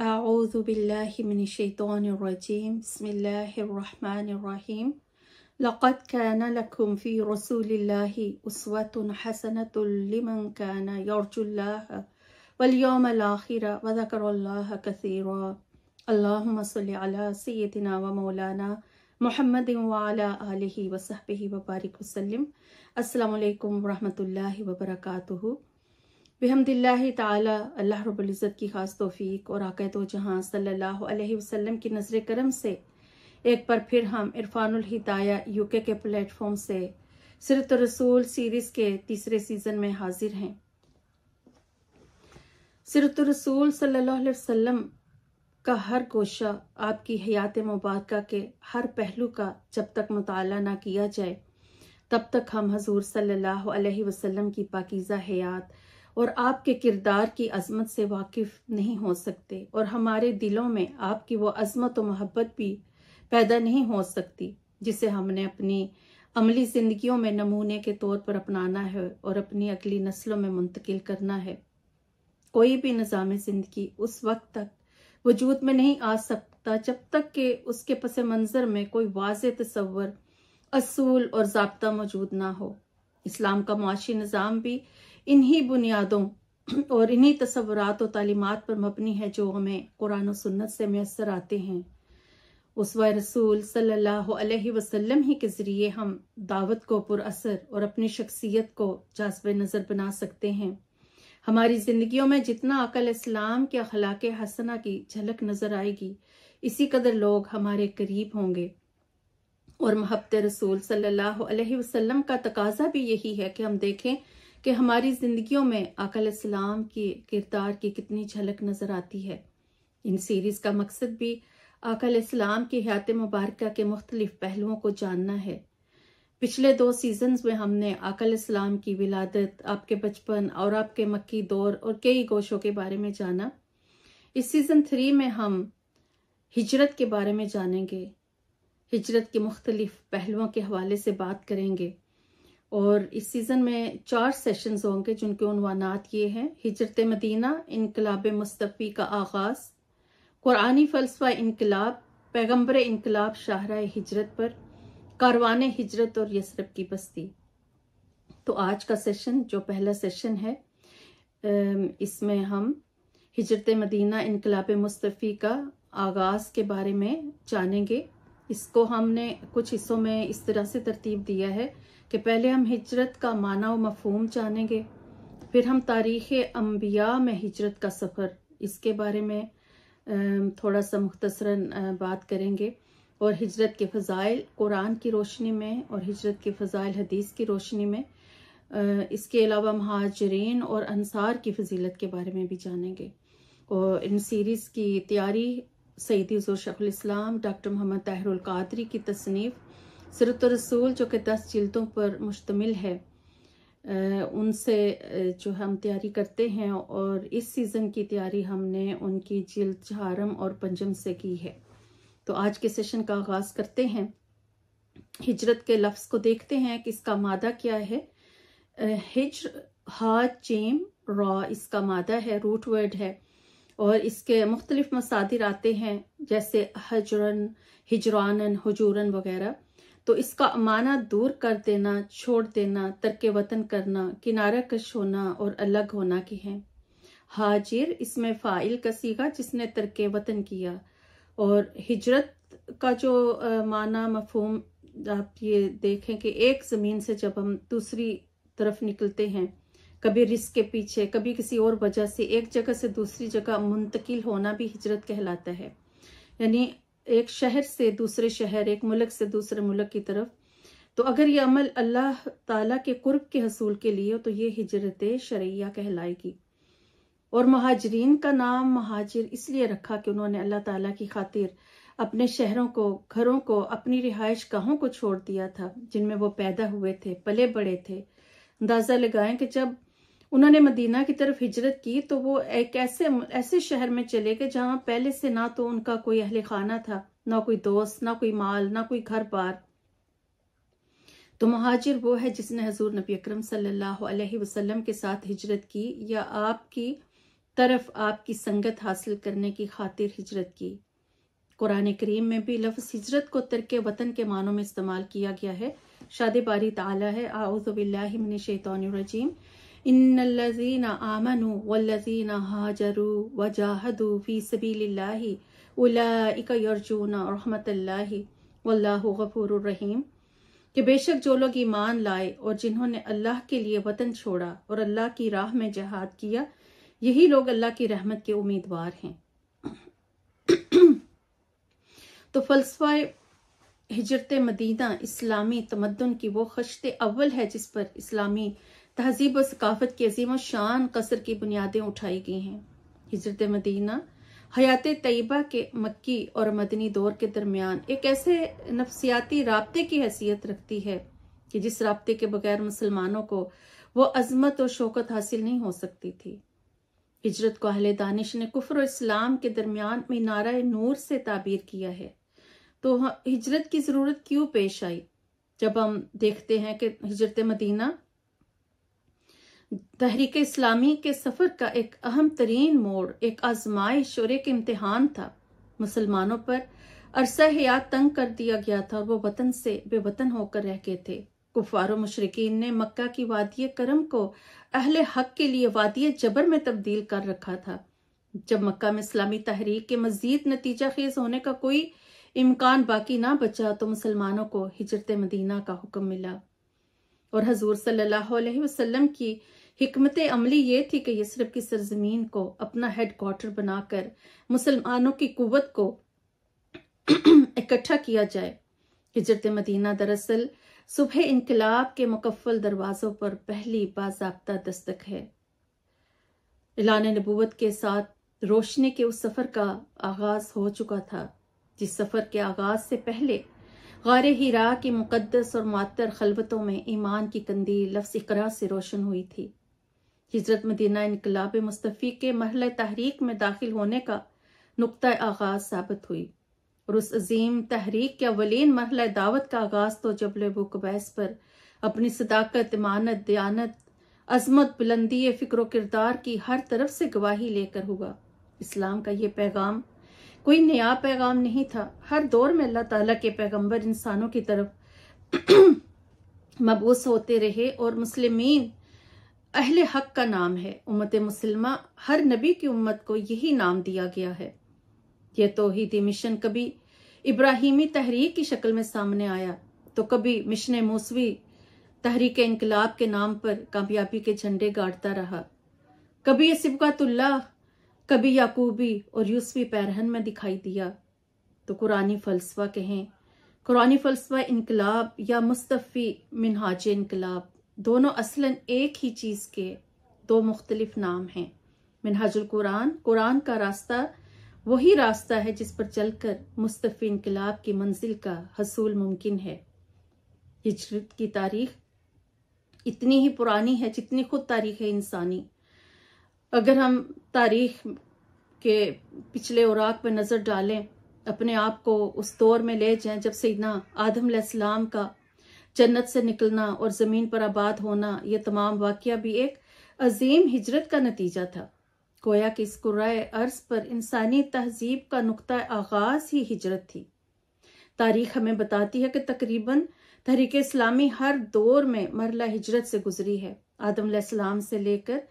أعوذ بالله من الشيطان الرجيم بسم الله الرحمن الرحيم لقد كان لكم في رسول الله أسوة حسنة لمن كان يرجو الله واليوم الآخرة وذكر الله كثيرا اللهم صل على سيدنا ومولانا محمد وعلى آله وصحبه وبارك وسلم السلام عليكم ورحمة الله وبركاته बेहमदिल्ला ताला अल्लाह की ख़ास तोफ़ी और आकद व जहाँ सल्लल्लाहु अलैहि वसल्लम की नज़र करम से एक बार फिर हम इरफानुल हिदाया यूके के प्लेटफॉर्म से सिरत तो रसूल सीरीज़ के तीसरे सीज़न में हाजिर हैं सिरत तो रसूल अलैहि वसल्लम का हर गोशा आपकी हयात मुबारक के हर पहलू का जब तक मुताल ना किया जाए तब तक हम हजूर सल्ला वसलम की पाकिज़ा हयात और आपके किरदार की अजमत से वाकिफ नहीं हो सकते और हमारे दिलों में आपकी वो अजमत और मोहब्बत भी पैदा नहीं हो सकती जिसे हमने अपनी अमली ज़िंदगियों में नमूने के तौर पर अपनाना है और अपनी अगली नस्लों में मुंतकिल करना है कोई भी निज़ाम ज़िंदगी उस वक्त तक वजूद में नहीं आ सकता जब तक कि उसके पस मंज़र में कोई वाज तस्वर असूल और जबता मौजूद ना हो इस्लाम का मुआशी निज़ाम भी इन्हीं बुनियादों और इन्हीं तस्वरत और तालीमत पर मबनी है जो हमें कुरान और सुन्नत से मैसर आते हैं उस व रसूल सल्लल्लाहु अलैहि ही के ज़रिए हम दावत को पुरअसर और अपनी शख्सियत को जासब नज़र बना सकते हैं हमारी जिंदगी में जितना अकल इस्लाम के अखलाक हसना की झलक नज़र आएगी इसी कदर लोग हमारे करीब होंगे और महबत रसूल सल्लल्लाहु अलैहि का तकाजा भी यही है कि हम देखें कि हमारी ज़िंदगियों में अकल इस्लाम के किरदार की कितनी झलक नज़र आती है इन सीरीज़ का मकसद भी अकल इस्लाम की हयात मुबारक के मुख्तलिफ पहलुओं को जानना है पिछले दो सीजन्स में हमने अकल इस्लाम की विलादत आपके बचपन और आपके मक्की दौर और कई गोशों के बारे में जाना इस सीज़न थ्री में हम हिजरत के बारे में जानेंगे हिजरत के मुख्तलिफ पहलुओं के हवाले से बात करेंगे और इस सीज़न में चार सेशंस होंगे जिनके उनवानात ये हैं हिजरत मदीना इनकलाब मुस्तफ़ी का आगाज़ कुरानी फ़लसफ़ा इनकलाब पैगम्बर इनकलाब शाहरा हिजरत पर कारवान हिजरत और यसरब की बस्ती तो आज का सेशन जो पहला सेशन है इसमें हम हिजरत मदीना इनकलाब मुस्तफ़ी का आगाज़ के बारे में जानेंगे इसको हमने कुछ हिस्सों में इस तरह से तरतीब दिया है कि पहले हम हिजरत का माना व मफहम जानेंगे फिर हम तारीख़ अम्बिया में हिजरत का सफ़र इसके बारे में थोड़ा सा मुख्तसरा बात करेंगे और हिजरत के फ़जाइल कुरान की रोशनी में और हिजरत के फ़जाइल हदीस की रोशनी में इसके अलावा महाजरीन और अनसार की फजीलत के बारे में भी जानेंगे और इन सीरीज़ की तैयारी सईदी जोशल इस्लाम डॉक्टर मोहम्मद ताहरुल कादरी की तसनीफ़ सरत रसूल जो कि दस जिल्दों पर मुश्तमिल है उनसे जो हम तैयारी करते हैं और इस सीज़न की तैयारी हमने उनकी जिल्द चारम और पंजम से की है तो आज के सेशन का आगाज़ करते हैं हिजरत के लफ्स को देखते हैं कि इसका मादा क्या है हिजर हा चेम रॉ इसका मादा है रूट वर्ड है और इसके मुख्तलिफ मसादिर आते हैं जैसे हजरन हिजरानन हजूरन वगैरह तो इसका अमाना दूर कर देना छोड़ देना तर्क वतन करना किनारा कश होना और अलग होना के हैं हाजिर इसमें फ़ाइल कसीगा जिसने तर्क वतन किया और हिजरत का जो माना मफहम आप ये देखें कि एक ज़मीन से जब हम दूसरी तरफ निकलते हैं कभी रिस्क के पीछे कभी किसी और वजह से एक जगह से दूसरी जगह मुंतकिल होना भी हिजरत कहलाता है यानी एक शहर से दूसरे शहर एक मुल्क से दूसरे मुल्क की तरफ तो अगर ये अमल अल्लाह ताला के कुर्ब के हसूल के लिए हो तो ये हिजरत शरैया कहलाएगी और महाजरीन का नाम महाजिर इसलिए रखा कि उन्होंने अल्लाह ताला की खातिर अपने शहरों को घरों को अपनी रिहाइश गाहों को छोड़ दिया था जिनमें वो पैदा हुए थे पले बड़े थे अंदाज़ा लगाएं कि जब उन्होंने मदीना की तरफ हिजरत की तो वो एक ऐसे ऐसे शहर में चले गए जहां पहले से ना तो उनका कोई अहल खाना था ना कोई दोस्त ना कोई माल ना कोई घर बार तो महाजिर वो है जिसने हजूर नबी अक्रम सल्लल्लाहु के साथ हिजरत की या आपकी तरफ आपकी संगत हासिल करने की खातिर हिजरत की कुरान करीम में भी लफ्ज़ हिजरत को तरक वतन के मानों में इस्तेमाल किया गया है शादी बारी ताला है रजीम इन लजीना आमनु वल्लजीना हाजरु वजाहदु फी सबीलिल्लाहि उलाइका यरजूना रहमतल्लाहि वल्लाहु गफूरुर रहीम कि बेशक जो लोग ईमान लाए और जिन्होंने अल्लाह के लिए वतन छोड़ा और अल्लाह की राह में जहाद किया यही लोग अल्लाह की रहमत के उम्मीदवार हैं तो फलसफा हिजरत मदीना इस्लामी तमदन की वो खशत अव्वल है जिस पर इस्लामी तहजीब और सकाफत की अजीम शान कसर की बुनियादें उठाई गई हैं हजरत मदीना हयात तयबा के मक्की और मदनी दौर के दरमियान एक ऐसे नफसियाती रबते की हैसियत रखती है कि जिस रबते के बगैर मुसलमानों को वो अजमत और शौकत हासिल नहीं हो सकती थी हिजरत को अहल दानिश ने कुफर और इस्लाम के दरमियान मीनारा नूर से ताबीर किया है तो हाँ, हिजरत की ज़रूरत क्यों पेश आई जब हम देखते हैं कि हिजरत मदीना तहरीक इस्लामी के सफ़र का एक अहम तरीन मोड़ एक आजमाइश और एक इम्तहान था मुसलमानों पर अरसा हयात तंग कर दिया गया था और वो वतन से बेवतन होकर रह गए थे कुफार मशरकिन ने मक्का की वादिय करम को अहले हक के लिए वादिय जबर में तब्दील कर रखा था जब मक्का में इस्लामी तहरीक के मजीद नतीजा खेज होने का कोई इम्कान बाकी ना बचा तो मुसलमानों को हिजरत मदीना का हुक्म मिला और हजूर सल्लल्लाहु अलैहि वसल्लम की हमत अमली ये थी कि यसरफ की सरजमीन को अपना हेड क्वार्टर बनाकर मुसलमानों की कुत को इकट्ठा किया जाए हिजरत मदीना दरअसल सुबह इनकलाब के मुकफल दरवाजों पर पहली बाबा दस्तक है एलान नबूत के साथ रोशनी के उस सफर का आगाज हो चुका था जिस सफर के आगाज से पहले गार हीरा की मुकदस और मातर खलबतों में ईमान की कंदील लफ्स इकरा से रोशन हुई थी हजरत मदीना इनकलाब मुस्तफ़ी के महल तहरीक में दाखिल होने का नुक़ आगाज साबित हुई और उस अजीम तहरीक के अवलिन मरल दावत का आगाज तो जबल बुकबैस पर अपनी सदाकत इमानत दयानत अजमत बुलंदी फ़िक्र किरदार की हर तरफ से गवाही लेकर हुआ इस्लाम का यह पैगाम कोई नया पैगाम नहीं था हर दौर में अल्लाह तला के पैगम्बर इंसानों की तरफ मबूस होते रहे और मुस्लिम अहल हक का नाम है उम्मत मुसलमा हर नबी की उम्मत को यही नाम दिया गया है यह तोहदी मिशन कभी इब्राहिमी तहरीक की शक्ल में सामने आया तो कभी मिशन मूसवी तहरीक इनकलाब के नाम पर कामयाबी के झंडे गाड़ता रहा कभी सिबकातुल्ला कभी याकूबी और यूसवी पैरहन में दिखाई दिया तो कुरानी फलसफा कहें कुरानी फलसफा इनकलाब या मुस्तफ़ी मिनहाज इनकलाब दोनों असलन एक ही चीज़ के दो मुख्तलिफ नाम हैं मिनहाजुल कुरान कुरान का रास्ता वही रास्ता है जिस पर चलकर मुस्तफ़ी इनकलाब की मंजिल का हसूल मुमकिन है हिजरत की तारीख इतनी ही पुरानी है जितनी खुद तारीख है इंसानी अगर हम तारीख के पिछले उराक पर नज़र डालें अपने आप को उस दौर में ले जाएं जब सैदना आदम का जन्नत से निकलना और ज़मीन पर आबाद होना यह तमाम वाक़ भी एक अजीम हिजरत का नतीजा था कोया कि इस कुर्राए अर्ज पर इंसानी तहजीब का नुकता आगाज़ ही हिजरत थी तारीख हमें बताती है कि तकरीबन तहरीक इस्लामी हर दौर में मरला हिजरत से गुजरी है आदम से लेकर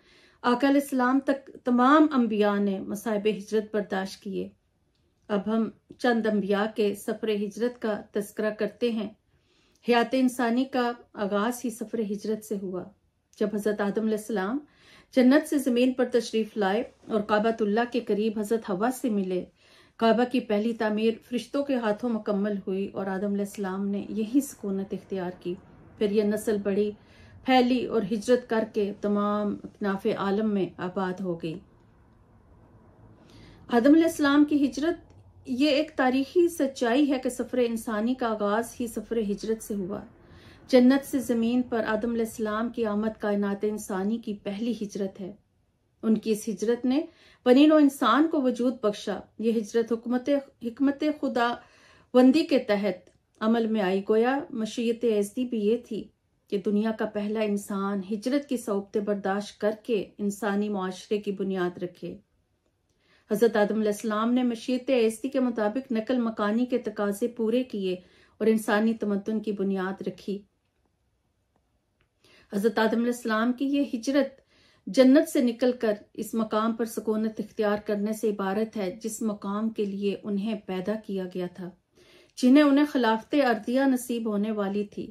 आकल इस्लाम तक तमाम अम्बिया ने मसायब हिजरत बर्दाश्त किए अब हम चंद अम्बिया के सफ़र हिजरत का तस्करा करते हैं हयात इंसानी का आगाज ही सफ़र हिजरत से हुआ जब हज़रत आदम जन्नत से ज़मीन पर तशरीफ़ लाए और काबातुल्ला के करीब हज़रत हवा से मिले काबा की पहली तामीर फरिश्तों के हाथों मुकम्मल हुई और आदम ने यही सकूनत इख्तियार की फिर यह नस्ल बढ़ी फैली और हिजरत करके तमाम अकनाफ आलम में आबाद हो गई आदम की हिजरत ये एक तारीखी सच्चाई है कि सफ़र इंसानी का आगाज़ ही सफ़र हिजरत से हुआ जन्नत से ज़मीन पर आदम इस्लाम की आमद कायनात इंसानी की पहली हिजरत है उनकी इस हिजरत ने बनीन इंसान को वजूद बख्शा ये हिजरत हिकमत हमत खुदा बंदी के तहत अमल में आई गोया मशीत ऐसी भी ये थी कि दुनिया का पहला इंसान हिजरत की सौबते बर्दाश्त करके इंसानी माशरे की बुनियाद रखे हज़रत आदम ने मशीत ऐसी के मुताबिक नकल मकानी के तकाजे पूरे किए और इंसानी तमदन की बुनियाद रखी हज़रत आदम की यह हिजरत जन्नत से निकलकर इस मकाम पर सकूनत इख्तियार करने से इबारत है जिस मकाम के लिए उन्हें पैदा किया गया था जिन्हें उन्हें खिलाफत अर्दिया नसीब होने वाली थी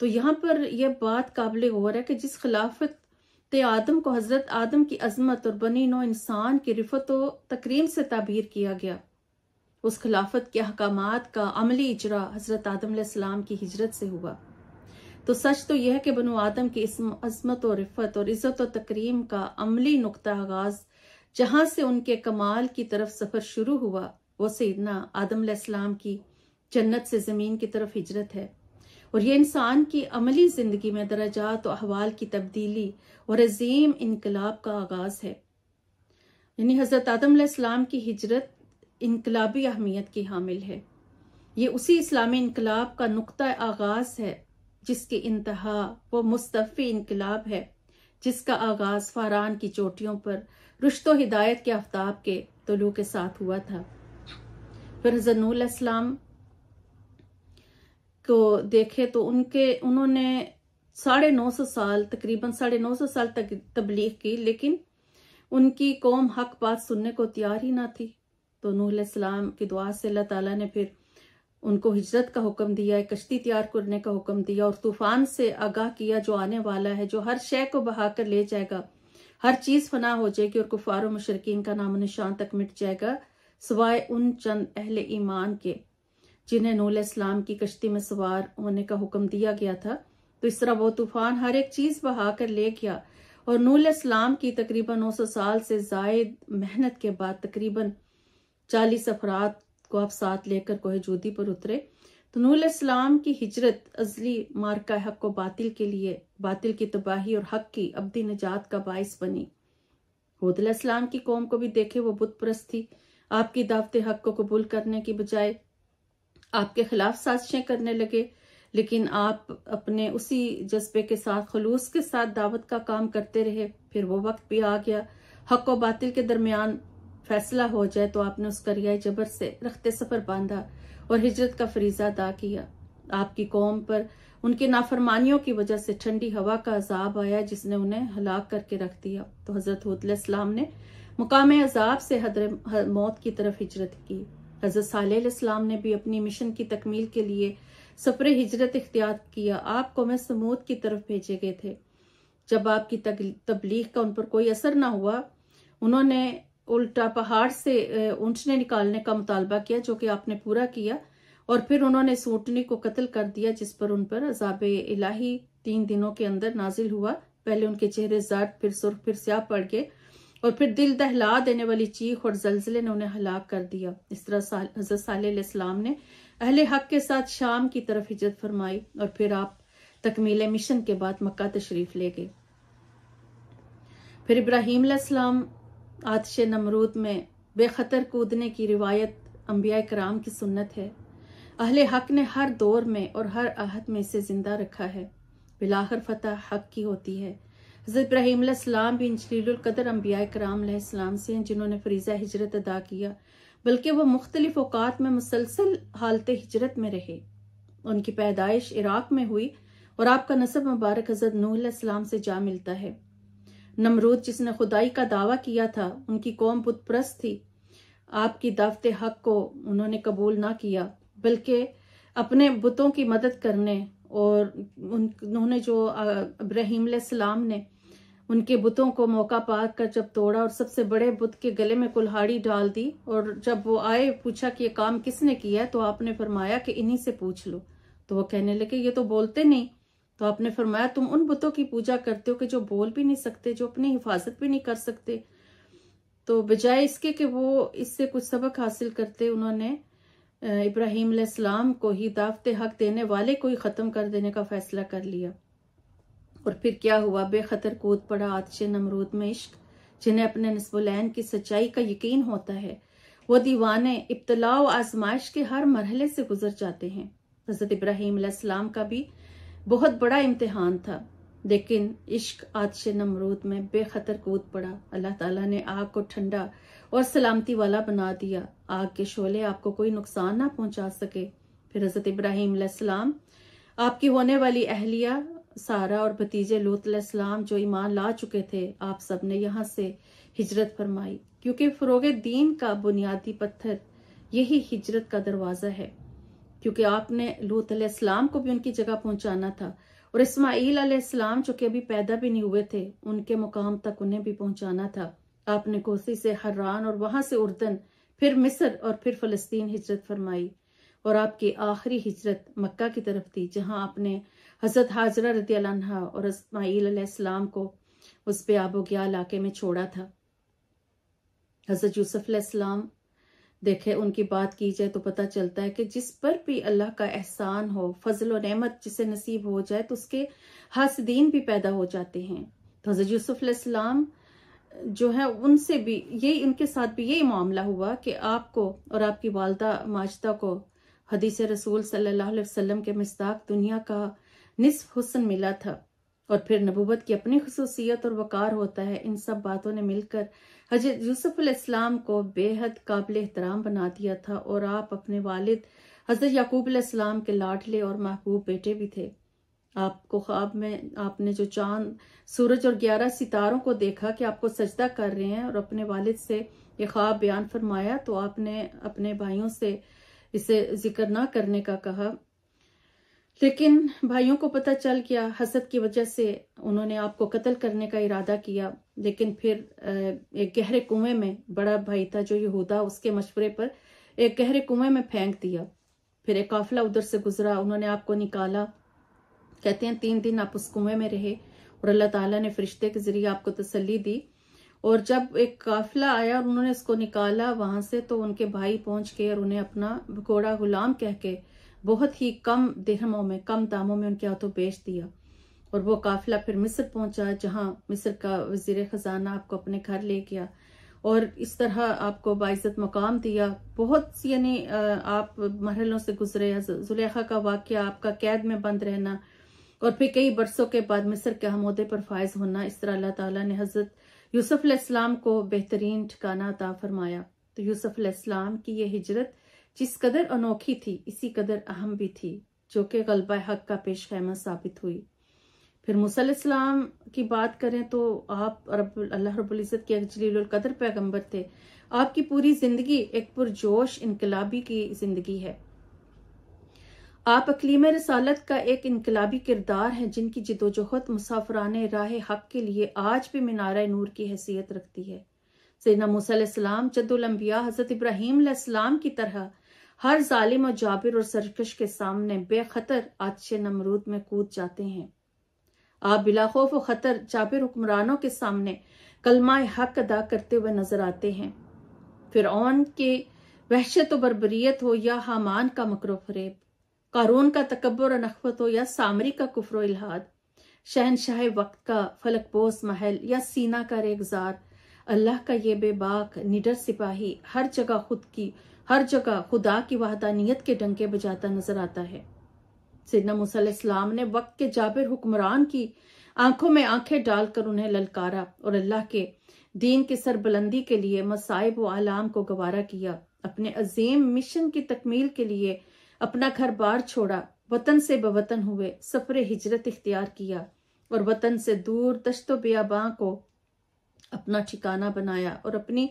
तो यहाँ पर यह बात काबिल गौर है कि जिस खिलाफत ते आदम को हजरत आदम की अजमत और बनी नो इंसान की रिफत व तकरीम से ताबीर किया गया उस खिलाफत के अहकाम का अमली इजरा हजरत आदम की हिजरत से हुआ तो सच तो यह है कि बनो आदम की अजमत और रिफत और इज़्ज़त और तकरीम का अमली नुकता आगाज जहां से उनके कमाल की तरफ सफ़र शुरू हुआ वो सीदना आदम की जन्नत से ज़मीन की तरफ हिजरत है और यह इंसान की अमली ज़िंदगी में दराजात और अहवाल की तब्दीली और अजीम इनकलाब का आगाज़ है यानी हज़रत आदम इस्लाम की हिजरत इनकलाबी अहमियत की हामिल है ये उसी इस्लामी इनकलाब का नुकता आगाज़ है जिसके इंतहा वो मुस्तफ़ी इनकलाब है जिसका आगाज़ फारान की चोटियों पर रुश्तो हिदायत के आफ्ताब के तलू के साथ हुआ था फिर हजरत नूल इस्लाम तो देखे तो उनके उन्होंने साढ़े नौ सौ साल तकरीबन साढ़े नौ सौ साल तक तबलीग की लेकिन उनकी कौम हक बात सुनने को तैयार ही ना थी तो नूह की दुआ से अल्लाह ताला ने फिर उनको हिजरत का हुक्म दिया कश्ती तैयार करने का हुक्म दिया और तूफान से आगाह किया जो आने वाला है जो हर शय को बहाकर ले जाएगा हर चीज फना हो जाएगी और कुफार मशरकिन का नाम निशान तक मिट जाएगा सिवाय उन चंद अहल ईमान के जिन्हें नूल इस्लाम की कश्ती में सवार होने का हुक्म दिया गया था तो इस तरह वो तूफान हर एक चीज बहा कर ले गया और नूल इस्लाम की तकरीबन 900 साल से जायद मेहनत के बाद तकरीबन 40 अफराद को आप साथ लेकर कोहे जूदी पर उतरे तो नूल इस्लाम की हिजरत अजली मार्का हक को बातिल के लिए बातिल की तबाही और हक की अब्दी निजात का बायस बनी हुदल इस्लाम की कौम को भी देखे वो बुत थी आपकी दावते हक को कबूल करने की बजाय आपके खिलाफ साजिशें करने लगे लेकिन आप अपने उसी जज्बे के साथ खलूस के साथ दावत का काम करते रहे फिर वो वक्त भी आ गया हक और बातिल के दरमियान फैसला हो जाए तो आपने उसका रियाई जबर से रखते सफर बांधा और हिजरत का फरीजा अदा किया आपकी कौम पर उनकी नाफरमानियों की वजह से ठंडी हवा का अजाब आया जिसने उन्हें हलाक करके रख दिया तो हजरत हूतलाम ने मुकाम अजाब से हदर मौत की तरफ हिजरत की हज़रत साल्लाम ने भी अपनी मिशन की तकमील के लिए सफ़र हिजरत इख्तियार किया आप कौम समूद की तरफ भेजे गए थे जब आपकी तबलीग का उन पर कोई असर ना हुआ उन्होंने उल्टा पहाड़ से ऊंचने निकालने का मुतालबा किया जो कि आपने पूरा किया और फिर उन्होंने सूटनी को कत्ल कर दिया जिस पर उन पर अजाब इलाही तीन दिनों के अंदर नाजिल हुआ पहले उनके चेहरे जाट फिर सुर्ख फिर स्याह पड़ गए और फिर दिल दहला देने वाली चीख और जलजिले ने उन्हें हलाक कर दिया इस तरह हजरत साल्लाम ने अहले हक के साथ शाम की तरफ हिजत फरमाई और फिर आप तकमील मिशन के बाद मक्का तशरीफ ले गए फिर इब्राहिम सलाम आतश नमरूद में बेखतर कूदने की रिवायत अम्बिया कराम की सुन्नत है अहले हक ने हर दौर में और हर आहत में इसे जिंदा रखा है बिलाखर फतेह हक की होती है हज़रत इब्राहिम भी इंजलीकदर अम्बिया कराम से हैं जिन्होंने फरीज़ा हजरत अदा किया बल्कि वह मुख्तलिफ अवकात में मुसलसल हालत हजरत में रहे उनकी पैदाइश इराक में हुई और आपका नसब मुबारक हजरत नूसम से जा मिलता है नमरूद जिसने खुदाई का दावा किया था उनकी कौम बुतप्रस्त थी आपकी दावत हक को उन्होंने कबूल ना किया बल्कि अपने बुतों की मदद करने और उन्होंने जो इब्राहिम सलाम ने उनके बुतों को मौका कर जब तोड़ा और सबसे बड़े बुत के गले में कुल्हाड़ी डाल दी और जब वो आए पूछा कि ये काम किसने किया तो आपने फरमाया कि इन्हीं से पूछ लो तो वो कहने लगे ये तो बोलते नहीं तो आपने फरमाया तुम उन बुतों की पूजा करते हो कि जो बोल भी नहीं सकते जो अपनी हिफाजत भी नहीं कर सकते तो बजाय इसके कि वो इससे कुछ सबक हासिल करते उन्होंने इब्राहिम इस्लाम को ही दावत हक देने वाले को ही ख़त्म कर देने का फ़ैसला कर लिया और फिर क्या हुआ बेखतर कूद पड़ा आदश नमरूद में इश्क जिन्हें अपने नस्बुलैन की सच्चाई का यकीन होता है वो दीवाने इब्तला आजमाइश के हर मरहले से गुजर जाते हैं हज़रत इब्राहिम इस्लाम का भी बहुत बड़ा इम्तहान था लेकिन इश्क आदश नमरूद में बेखतर कूद पड़ा अल्लाह तला ने आग को ठंडा और सलामती वाला बना दिया आग के शोले आपको कोई नुकसान ना पहुंचा सके फिर हजरत इब्राहिम सलाम आपकी होने वाली अहलिया सारा और भतीजे लूत सलाम जो ईमान ला चुके थे आप सब ने यहाँ से हिजरत फरमाई क्योंकि फरोग दीन का बुनियादी पत्थर यही हिजरत का दरवाज़ा है क्योंकि आपने लूत सलाम को भी उनकी जगह पहुंचाना था और इसमाईल सलाम जो कि अभी पैदा भी नहीं हुए थे उनके मुकाम तक उन्हें भी पहुंचाना था आपने कोसी से हर्रान और वहां से उर्दन फिर मिस्र और फिर फलस्तीन हिजरत फरमाई और आपकी आखिरी हिजरत मक्का की तरफ थी जहां आपने हजरत हाजरा रदी और इसमाईलम को उस पे आबोग्या इलाके में छोड़ा था हजरत यूसुफ़लाम देखे उनकी बात की जाए तो पता चलता है कि जिस पर भी अल्लाह का एहसान हो फजल और नहमत जिसे नसीब हो जाए तो उसके हसदीन भी पैदा हो जाते हैं तो हजरत यूसुफ़लाम जो है उनसे भी यही उनके साथ भी यही मामला हुआ कि आपको और आपकी वालदा माजदा को हदीस रसूल सल्लल्लाहु अलैहि वसल्लम के मिसदाक दुनिया का निसफ हुसन मिला था और फिर नबूबत की अपनी खसूसियत और वक़ार होता है इन सब बातों ने मिलकर हजरत यूसुफ अलैहिस्सलाम को बेहद काबिल एहतराम बना दिया था और आप अपने वालिद हजरत याकूब अलैहिस्सलाम के लाडले और महबूब बेटे भी थे आपको ख्वाब में आपने जो चांद सूरज और ग्यारह सितारों को देखा कि आपको सजदा कर रहे हैं और अपने वालिद से ये ख्वाब बयान फरमाया तो आपने अपने भाइयों से इसे जिक्र ना करने का कहा लेकिन भाइयों को पता चल गया हसद की वजह से उन्होंने आपको कत्ल करने का इरादा किया लेकिन फिर एक गहरे कुएं में बड़ा भाई था जो यहूदा उसके मशवरे पर एक गहरे कुएं में फेंक दिया फिर एक काफिला उधर से गुजरा उन्होंने आपको निकाला कहते हैं तीन दिन आप उस कुएं में रहे और अल्लाह ताला ने फरिश्ते के जरिए आपको तसली दी और जब एक काफिला आया और उन्होंने उसको निकाला वहां से तो उनके भाई पहुंच के और उन्हें अपना घोड़ा गुलाम कह के बहुत ही कम दिहमों में कम दामों में उनके हाथों बेच दिया और वो काफिला फिर मिस्र पहुंचा जहां मिस्र का वजीर खजाना आपको अपने घर ले गया और इस तरह आपको बाइज़त मकाम दिया बहुत यानी आप मरहलों से गुजरे जुलेखा का वाक्य आपका कैद में बंद रहना और फिर कई बरसों के बाद मिस्र के अहमदे पर फायज होना इस तरह अल्लाह ताला ने हजरत यूसुफ अलैहिस्सलाम को बेहतरीन ठिकाना अता फरमाया तो यूसुफ अलैहिस्सलाम की यह हिजरत जिस कदर अनोखी थी इसी कदर अहम भी थी जो कि गलबा हक का पेश खैमा साबित हुई फिर मूसलाम की बात करें तो आप रब अल्लाह रबुल्ज़त के जलीलकदर पैगम्बर थे आपकी पूरी ज़िंदगी एक पुरजोश इनकलाबी की ज़िंदगी है आप अकलीम रसालत का एक इनकलाबी किरदार हैं जिनकी जिदोजहद मुसाफरान राह हक के लिए आज भी मीनारा नूर की हैसियत रखती है सैना मूसम जदुलम्बिया हज़रत इब्राहिम की तरह हर जालिम और जाबिर और सरकश के सामने बेखतर आदश नमरूद में कूद जाते हैं आप बिलाखौफ व खतर जाबिर हुक्मरानों के सामने कलमा हक अदा करते हुए नजर आते हैं फिर ओन के वहशत व बरबरीत हो या हामान का मकरो फरेब कारून का तकबर नखबत हो या सामरी का कुफर इलाहाद शहनशाह वक्त का फलक बोस महल या सीना का रेगजार अल्लाह का ये बेबाक निडर सिपाही हर जगह खुद की हर जगह खुदा की वाहदानियत के डंके बजाता नजर आता है सिदना ने वक्त के जाबिर हुक्मरान की आंखों में आंखें डालकर उन्हें ललकारा और अल्लाह के दीन की सरबुलंदी के लिए मसाइब व आलाम को गवारा किया अपने अजीम मिशन की तकमील के लिए अपना घर बार छोड़ा वतन से बवतन हुए सफर हिजरत इख्तियार किया और वतन से दूर दश्तो बियाबां को अपना ठिकाना बनाया और अपनी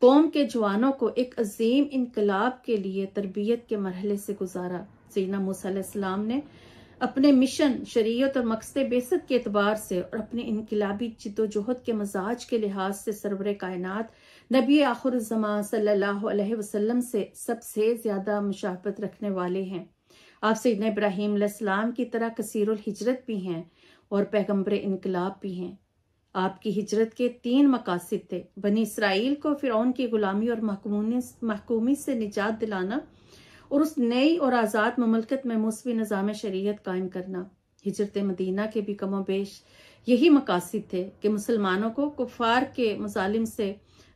कौम के जवानों को एक अजीम इनकलाब के लिए तरबियत के मरहले से गुजारा सीना मूसम ने अपने मिशन शरीयत और मकसद बेसत के अतबार से और अपने इनकलाबी जिदोजहद के मजाज के लिहाज से सरवर कायनात नबी आखिर जमा सल्लल्लाहु वसल्लम से सबसे ज्यादा मुशाहत रखने वाले हैं आप सैद इब्राहिम की तरह कसीरुल हिजरत भी हैं और पैगम्बर इनकलाब भी हैं आपकी हिजरत के तीन मकासद थे बनी इसराइल को फिरौन की गुलामी और महकूमी से निजात दिलाना और उस नई और आज़ाद ममलकत में मौसमी निज़ाम शरीयत कायम करना हिजरत मदीना के भी कमो बेश यही मकासद थे कि मुसलमानों को कुफार के मुजालिम से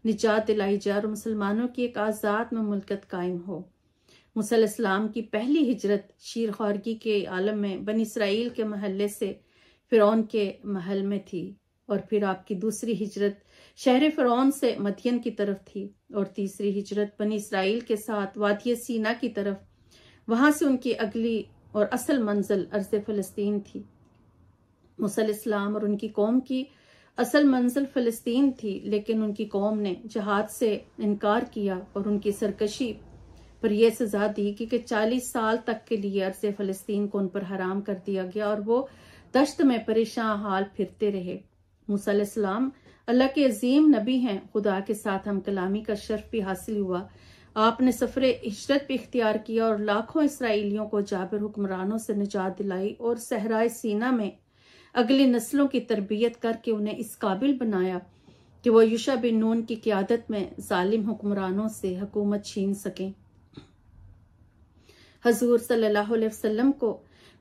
निजात दिलाई जाए और मुसलमानों की एक आज़ाद ममलकत कायम हो मुसल इस्लाम की पहली हिजरत शीर खौरगी के आलम में बन इसराइल के महल से फ़िरौन के महल में थी और फिर आपकी दूसरी हिजरत शहर फ़िरौन से मतियन की तरफ थी और तीसरी हिजरत बन इसराइल के साथ वादिय सीना की तरफ वहां से उनकी अगली और असल मंजिल अर्ज फ़लस्तीन थी मुसल इस्लाम और उनकी कौम की असल मंजिल फलस्तीन थी लेकिन उनकी कौम ने जहाद से इनकार किया और उनकी सरकशी पर यह सजा दी कि, कि 40 साल तक के लिए अर्ज फलस्तीन को उन पर हराम कर दिया गया और वो दश्त में परेशान हाल फिरते रहे मुसलम अल्लाह के अजीम नबी हैं खुदा के साथ हम कलामी का शर्फ भी हासिल हुआ आपने सफर हजरत भी इख्तियार किया और लाखों इसराइलियों को जाबिर हुक्मरानों से निजात दिलाई और सहराय सीना में अगली नस्लों की तरबियत करके उन्हें इस काबिल बनाया कि वह युषा बिन नून की क्यादत में जालिम हुक्मरानों से हकूमत छीन सकें हजूर सल्लल्लाहु अलैहि वसल्लम को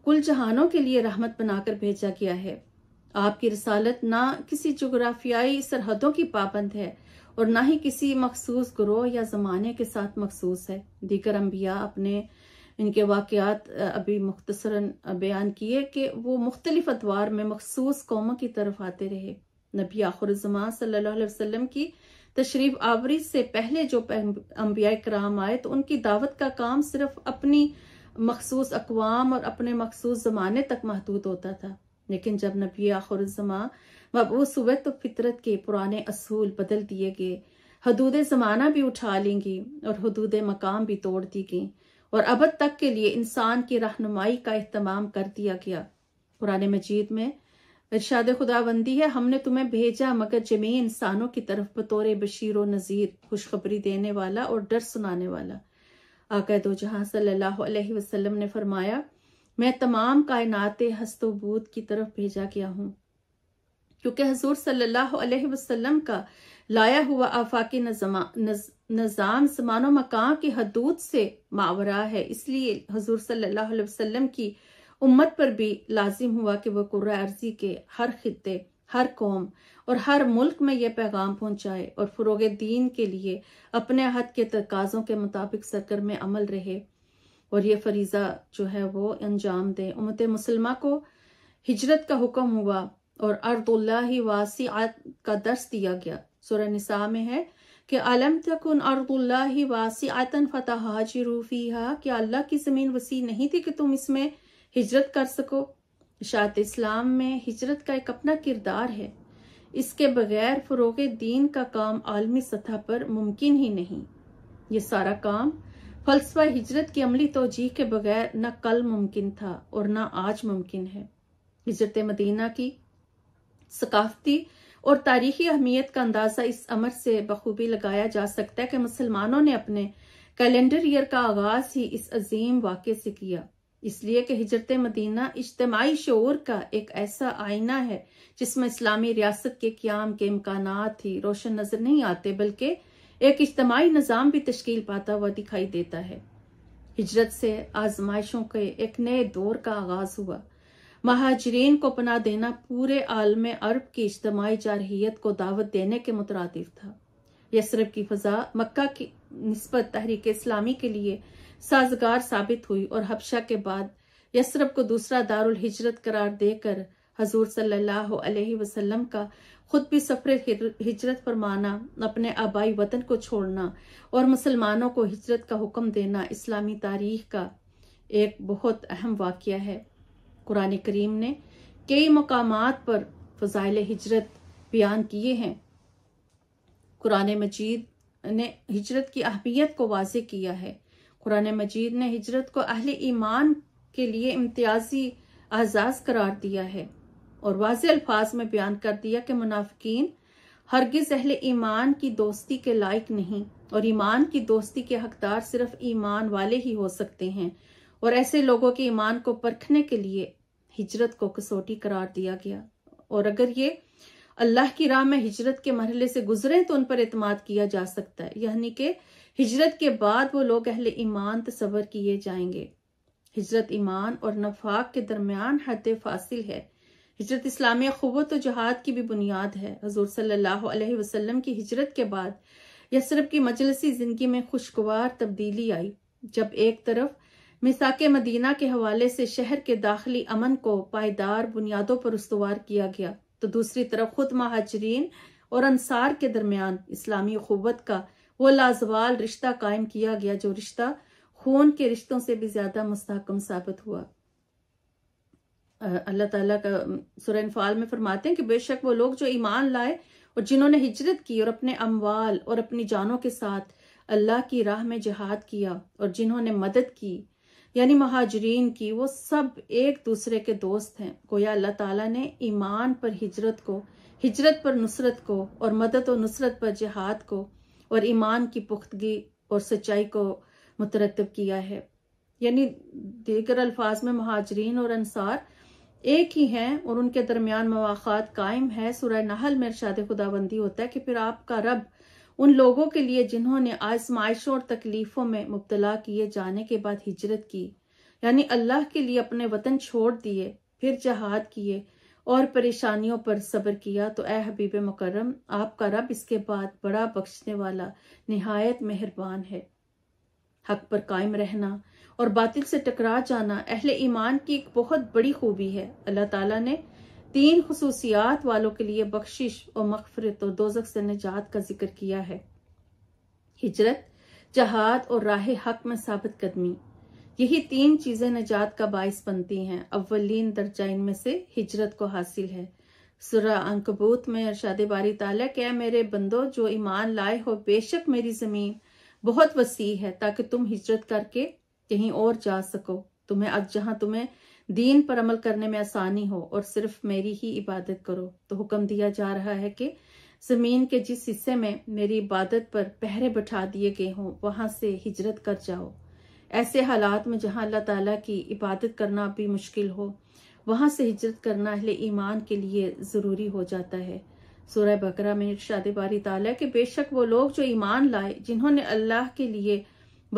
कुल जहानों के लिए रहमत बनाकर भेजा गया है आपकी रसालत ना किसी जोग्राफियाई सरहदों की पाबंद है और ना ही किसी मखसूस ग्रोह या जमाने के साथ मखसूस है दीगर अम्बिया अपने इनके वाक़ात अभी मुख्तसरा बयान किए कि वो मुख्तलिफ अतवार में मखसूस कौमों की तरफ आते रहे नबी आखुरजमा सल्ला वसम की तशरीफ आवरी से पहले जो अम्बिया कराम आए तो उनकी दावत का काम सिर्फ अपनी मखसूस अकवाम और अपने मखसूस ज़माने तक महदूद होता था लेकिन जब नबी आखुरजमा मबूस हुए तो फितरत के पुराने असूल बदल दिए गए हदूद ज़माना भी उठा लेंगी और हदूद मकाम भी तोड़ दी गई और अब तक के लिए इंसान की रहनुमाई का अहतमाम कर दिया गया पुराने मजीद में इर्शाद खुदाबंदी है हमने तुम्हें भेजा मगर जमी इंसानों की तरफ बतौर बशीर व नज़ीर खुशखबरी देने वाला और डर सुनाने वाला आका दो जहाँ सल्लल्लाहु अलैहि वसल्लम ने फरमाया मैं तमाम कायनात हस्तोबूत की तरफ भेजा गया हूँ क्योंकि हजूर सल्लल्लाहु अलैहि वसल्लम का लाया हुआ आफाकी नज, निज़ाम जमान मकाम की हदूद से मावरा है इसलिए हजूर सल्लल्लाहु अलैहि वसल्लम की उम्मत पर भी लाजिम हुआ कि वह कुर्र अर्जी के हर खत्े हर कौम और हर मुल्क में यह पैगाम पहुंचाए और फ़रोग दीन के लिए अपने हद के तकाज़ों के मुताबिक सरकर में अमल रहे और यह फरीज़ा जो है वो अंजाम दे उमत मुसलमा को हिजरत का हुक्म हुआ और अर्दुल्ला वासी का दर्श दिया गया सुरह निसा में है कि अलम तक उन अर्दुल्ला वासी आयतन फतः हाजी रूफी कि अल्लाह की ज़मीन वसी नहीं थी कि तुम इसमें हिजरत कर सको शात इस्लाम में हिजरत का एक अपना किरदार है इसके बगैर फ़रोग दीन का काम आलमी सतह पर मुमकिन ही नहीं ये सारा काम फलसफा हिजरत की अमली तोजीह के बगैर न कल मुमकिन था और न आज मुमकिन है हिजरत मदीना की सकाफती और तारीखी अहमियत का अंदाजा इस अमर से बखूबी लगाया जा सकता है कि मुसलमानों ने अपने कैलेंडर ईयर का आगाज ही इस अजीम वाक्य से किया इसलिए कि हिजरत मदीना इज्तमाही शोर का एक ऐसा आईना है जिसमें इस्लामी रियासत के क्याम के इम्कान ही रोशन नजर नहीं आते बल्कि एक इज्तमाही निज़ाम भी तश्कील पाता हुआ दिखाई देता है हिजरत से आजमाइशों के एक नए दौर का आगाज हुआ महाजरीन को पना देना पूरे आलम अरब की इज्तमाही जारहीत को दावत देने के मुतरद था यसरब की फजा मक्का की नस्बत तहरीक इस्लामी के लिए साजगार साबित हुई और हबशा के बाद यसरब को दूसरा दारुल हिजरत करार देकर हजूर सल्लल्लाहु अलैहि वसल्लम का खुद भी सफर हिजरत फरमाना अपने आबाई वतन को छोड़ना और मुसलमानों को हिजरत का हुक्म देना इस्लामी तारीख का एक बहुत अहम वाक़ है कुरान करीम ने कई मकाम पर फ़जाइल हिजरत बयान किए हैं कुरान मजीद ने हिजरत की अहमियत को वाज किया है कुरान मजीद ने हिजरत को अहल ईमान के लिए इम्तियाजी एजाज करार दिया है और वाज अल्फाज में बयान कर दिया कि मुनाफिकीन हरगिज अहल ईमान की दोस्ती के लायक नहीं और ईमान की दोस्ती के हकदार सिर्फ ईमान वाले ही हो सकते हैं और ऐसे लोगों के ईमान को परखने के लिए हिजरत को कसौटी करार दिया गया और अगर ये अल्लाह की राह में हिजरत के मरहले से गुजरे तो उन पर अतमाद किया जा सकता है यानी कि हिजरत के बाद वो लोग अहले ईमान तस्वर किए जाएंगे हिजरत ईमान और नफाक के दरमियान हद फासिल है हिजरत इस्लामी खुवत जहाद की भी बुनियाद है हजूर सल्लाम की हिजरत के बाद यसरफ की मजलसी जिंदगी में खुशगवार तब्दीली आई जब एक तरफ मिसाक मदीना के हवाले से शहर के दाखिली अमन को पायदार बुनियादों पर उसवार किया गया तो दूसरी तरफ खुद महाजरीन और अंसार के दरमियान इस्लामी अवत का वो लाजवाल रिश्ता कायम किया गया जो रिश्ता खून के रिश्तों से भी ज्यादा मुस्तकम साबित हुआ अल्लाह ताला का सुरैन फाल में फरमाते हैं कि बेशक वो लोग जो ईमान लाए और जिन्होंने हिजरत की और अपने अमवाल और अपनी जानों के साथ अल्लाह की राह में जहाद किया और जिन्होंने मदद की यानी महाजरीन की वो सब एक दूसरे के दोस्त हैं गोया अल्लाह ताला ने ईमान पर हिजरत को हिजरत पर नुसरत को और मदद और नुसरत पर जिहाद को और ईमान की पुख्तगी और सच्चाई को मुतरतब किया है यानी दीगर अल्फाज में महाजरीन और अनसार एक ही हैं और उनके दरमियान मवाखात कायम है सूर्य नहल में इर्शाद खुदाबंदी होता है कि फिर आपका रब उन लोगों के लिए जिन्होंने आजमाइशों और तकलीफों में मुबतला किए जाने के बाद हिजरत की यानी अल्लाह के लिए अपने वतन छोड़ दिए फिर जहाद किए और परेशानियों पर सब्र किया तो ए हबीब मुकरम आपका रब इसके बाद बड़ा बख्शने वाला नहायत मेहरबान है हक पर कायम रहना और बातिल से टकरा जाना अहले ईमान की एक बहुत बड़ी खूबी है अल्लाह ताला ने तीन खसूसियात वालों के लिए बख्शिश और मगफरत और दोजक से निजात का जिक्र किया है हिजरत जहाद और राह हक में साबित कदमी यही तीन चीजें निजात का बायस बनती हैं अवलिन दर्जा इनमें से हिजरत को हासिल है सुरा अंकबूत में अरशाद बारी ताला क्या मेरे बंदो जो ईमान लाए हो बेशक मेरी जमीन बहुत वसी है ताकि तुम हिजरत करके कहीं और जा सको तुम्हें अब जहां तुम्हें दीन पर अमल करने में आसानी हो और सिर्फ मेरी ही इबादत करो तो हुक्म दिया जा रहा है कि जमीन के जिस हिस्से में मेरी इबादत पर पहरे बैठा दिए गए हों वहां से हिजरत कर जाओ ऐसे हालात में जहां अल्लाह ताला की इबादत करना भी मुश्किल हो वहां से हिजरत करना अहले ईमान के लिए ज़रूरी हो जाता है सूरह बकरा में इर्शाद बारी ताला के बेशक वो लोग जो ईमान लाए जिन्होंने अल्लाह के लिए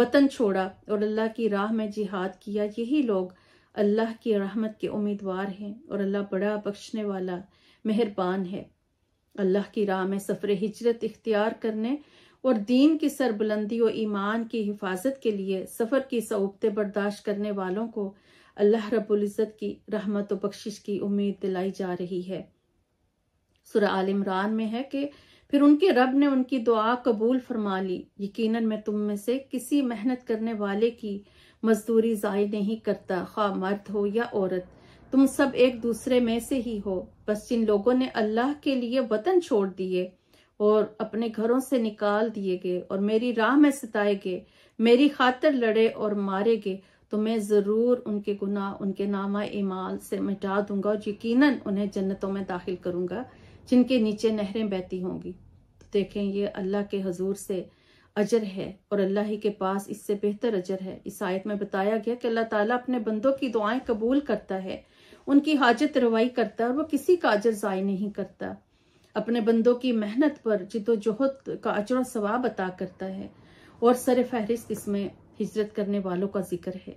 वतन छोड़ा और अल्लाह की राह में जिहाद किया यही लोग अल्लाह की रहमत के उम्मीदवार हैं और अल्लाह बड़ा बख्शने वाला मेहरबान है अल्लाह की राह में सफ़र हिजरत इख्तियार करने और दीन की सरबुलंदी और ईमान की हिफाजत के लिए सफ़र की सऊबते बर्दाश्त करने वालों को अल्लाह रबुल्ज़त की रहमत और बख्शिश की उम्मीद दिलाई जा रही है सुर आल इमरान में है कि फिर उनके रब ने उनकी दुआ कबूल फरमा ली यकीनन मैं तुम में से किसी मेहनत करने वाले की मजदूरी जाय नहीं करता खा मर्द हो या औरत तुम सब एक दूसरे में से ही हो बस जिन लोगों ने अल्लाह के लिए वतन छोड़ दिए और अपने घरों से निकाल दिए गए और मेरी राह में सताए गए मेरी खातर लड़े और मारे गए तो मैं ज़रूर उनके गुनाह उनके नामा ईमाल से मिटा दूंगा और यकीनन उन्हें जन्नतों में दाखिल करूंगा जिनके नीचे नहरें बहती होंगी तो देखें ये अल्लाह के हजूर से अजर है और अल्लाह ही के पास इससे बेहतर अजर है इस आयत में बताया गया कि अल्लाह ताला अपने बंदों की दुआएं कबूल करता है उनकी हाजत रवाई करता है वो किसी का अजर ज़ाय नहीं करता अपने बंदों की मेहनत पर जिदोजहद का अजर सवाब अता करता है और सर फहरिस्त इसमें हिजरत करने वालों का जिक्र है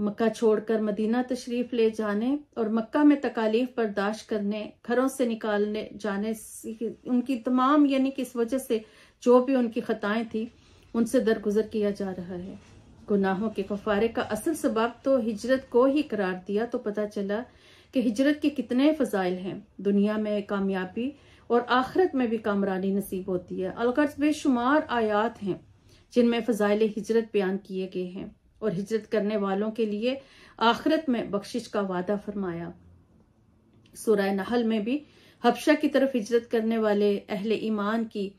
मक्का छोड़कर मदीना तशरीफ ले जाने और मक्का में तकालीफ बर्दाश्त करने घरों से निकालने जाने उनकी तमाम यानी कि इस वजह से जो भी उनकी खताएं थी उनसे दरगुजर किया जा रहा है गुनाहों के फफारे का असल सबब तो हिजरत को ही करार दिया तो पता चला कि हिजरत के कितने फजाइल हैं दुनिया में कामयाबी और आखिरत में भी कामरानी नसीब होती है अलगर्ज बेशुमार आयात हैं जिनमें फजाइल हिजरत बयान किए गए हैं और हिजरत करने वालों के लिए आखिरत में बख्शिश का वादा फरमाया सूरह नहल में भी हबशा की तरफ हिजरत करने वाले अहल ईमान की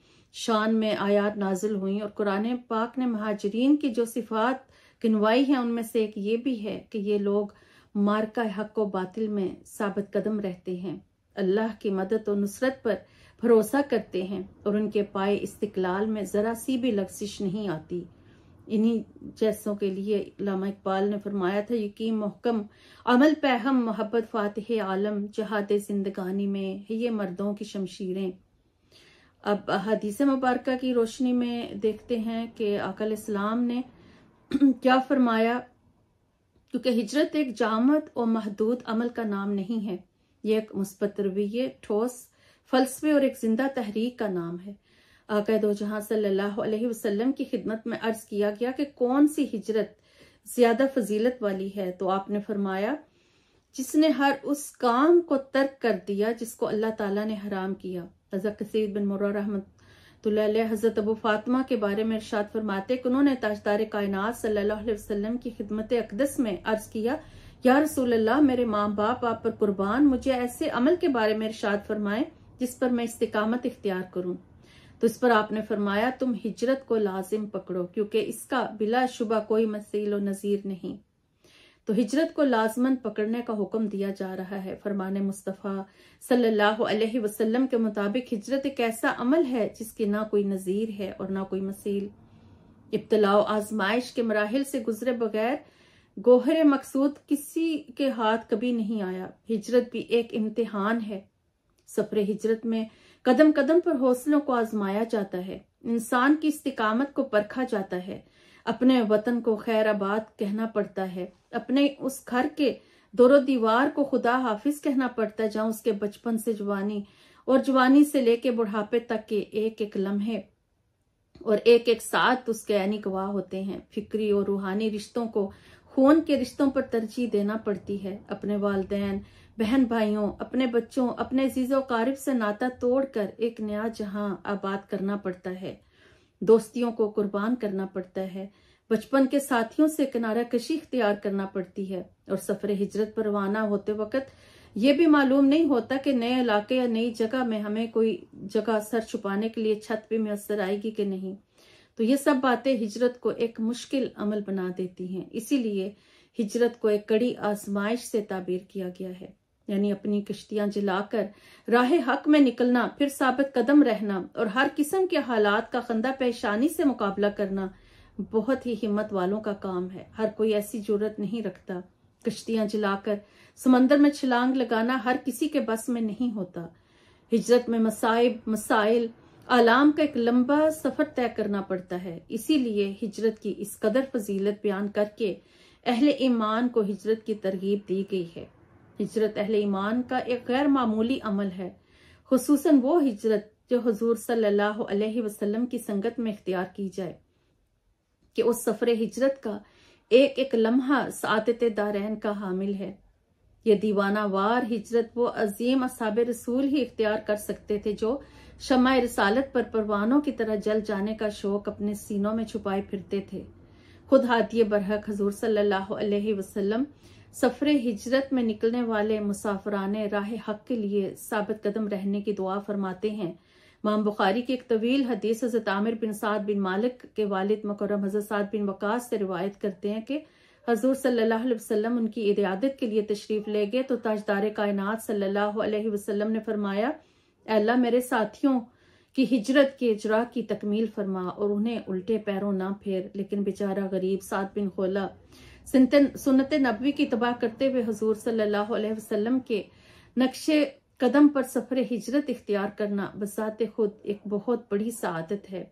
शान में आयात नाजिल हुई और कुरान पाक ने महाजरीन की जो सिफात गिनवाई है उनमें से एक ये भी है कि ये लोग मारका हक व बातिल में साबित कदम रहते हैं अल्लाह की मदद और नुसरत पर भरोसा करते हैं और उनके पाए इस्तकलाल में ज़रा सी भी लफ्जिश नहीं आती इन्हीं जैसों के लिए लामा इकबाल ने फरमाया था यकीन मोहकम अमल पैहम मोहब्बत फातह आलम जहाद जिंदगानी में है ये मर्दों की शमशीरें अब हदीस मुबारक की रोशनी में देखते हैं कि अकल इस्लाम ने क्या फरमाया क्योंकि हिजरत एक जामत और महदूद अमल का नाम नहीं है यह एक मुस्बत रवैये ठोस फलसफे और एक जिंदा तहरीक का नाम है आकद दो जहां सल्लल्लाहु अलैहि वसल्लम की खिदमत में अर्ज किया गया कि कौन सी हिजरत ज्यादा फजीलत वाली है तो आपने फरमाया जिसने हर उस काम को तर्क कर दिया जिसको अल्लाह ताला ने हराम किया हज़रत कसीद बिन मुर्रा हज़रत अबू फातमा के बारे में इर्शाद फरमाते कि उन्होंने ताजदार कायनात सल्लल्लाहु अलैहि वसल्लम की खिदमत अकदस में अर्ज किया या रसूल अल्लाह मेरे माँ बाप आप पर कुर्बान मुझे ऐसे अमल के बारे में इर्शाद फरमाए जिस पर मैं इस्तकामत इख्तियार करूँ तो इस पर आपने फरमाया तुम हिजरत को लाजिम पकड़ो क्योंकि इसका बिला शुबा कोई मसील और नज़ीर नहीं तो हिजरत को लाजमन पकड़ने का हुक्म दिया जा रहा है फरमान मुस्तफ़ा सल्लल्लाहु अलैहि वसल्लम के मुताबिक हिजरत एक ऐसा अमल है जिसकी ना कोई नज़ीर है और ना कोई मसील इब्तलाओ आजमाइश के मराहल से गुजरे बगैर गोहर मकसूद किसी के हाथ कभी नहीं आया हिजरत भी एक इम्तिहान है सफर हिजरत में कदम कदम पर हौसलों को आजमाया जाता है इंसान की इस्तकामत को परखा जाता है अपने वतन को खैराबाद कहना पड़ता है अपने उस घर के दोरो दीवार को खुदा हाफिज कहना पड़ता है जहां उसके बचपन से जवानी और जवानी से लेके बुढ़ापे तक के एक एक लम्हे और एक एक साथ उसके यानी गवाह होते हैं फिक्री और रूहानी रिश्तों को खून के रिश्तों पर तरजीह देना पड़ती है अपने वालदेन बहन भाइयों अपने बच्चों अपने जीजो कारिब से नाता तोड़कर एक नया जहां आबाद करना पड़ता है दोस्तियों को कुर्बान करना पड़ता है बचपन के साथियों से किनारा कशी इख्तियार करना पड़ती है और सफर हिजरत पर रवाना होते वक्त ये भी मालूम नहीं होता कि नए इलाके या नई जगह में हमें कोई जगह सर छुपाने के लिए छत पे मैसर आएगी कि नहीं तो ये सब बातें हिजरत को एक मुश्किल अमल बना देती हैं इसीलिए हिजरत को एक कड़ी आजमाइश से ताबीर किया गया है यानी अपनी किश्तियां जलाकर राह हक में निकलना फिर साबित कदम रहना और हर किस्म के हालात का खंदा पेशानी से मुकाबला करना बहुत ही हिम्मत वालों का काम है हर कोई ऐसी जरूरत नहीं रखता कश्तियां जलाकर समंदर में छलांग लगाना हर किसी के बस में नहीं होता हिजरत में मसाइब मसाइल आलाम का एक लंबा सफर तय करना पड़ता है इसीलिए हिजरत की इस कदर फजीलत बयान करके अहल ईमान को हिजरत की तरगीब दी गई है हिजरत अहल ईमान का एक गैर मामूली अमल है खसूस वो हिजरत जो हजूर सल अल्लाह वसलम की संगत में इख्तियार की जाए कि उस सफ़र हिजरत का एक एक लम्हा सादत दारहन का हामिल है ये दीवाना वार हिजरत वो अजीम असाब रसूल ही इख्तियार कर सकते थे जो शमा रसालत पर परवानों की तरह जल जाने का शौक अपने सीनों में छुपाए फिरते थे खुद हाथी बरहक हजूर सल्लाम सफ़र हिजरत में निकलने वाले मुसाफरान राह हक के लिए साबित कदम रहने की दुआ फरमाते हैं माम बुखारी की एक तवील हदीस हज़रत आमिर बिन साद बिन मालिक के वालिद मकरम हज़रत साद बिन वकास से रिवायत करते हैं कि हजूर सल्लल्लाहु अलैहि वसल्लम उनकी इरादत के लिए तशरीफ़ ले गए तो ताजदार कायनात सल्लल्लाहु अलैहि वसल्लम ने फरमाया अल्लाह मेरे साथियों की हिजरत के इजरा की तकमील फरमा और उन्हें उल्टे पैरों ना फेर लेकिन बेचारा गरीब सात बिन खोला सुनत नबी की तबाह करते हुए हजूर सल्लाम के नक्शे कदम पर सफर हिजरत इख्तियार करना बसात खुद एक बहुत बड़ी सदत है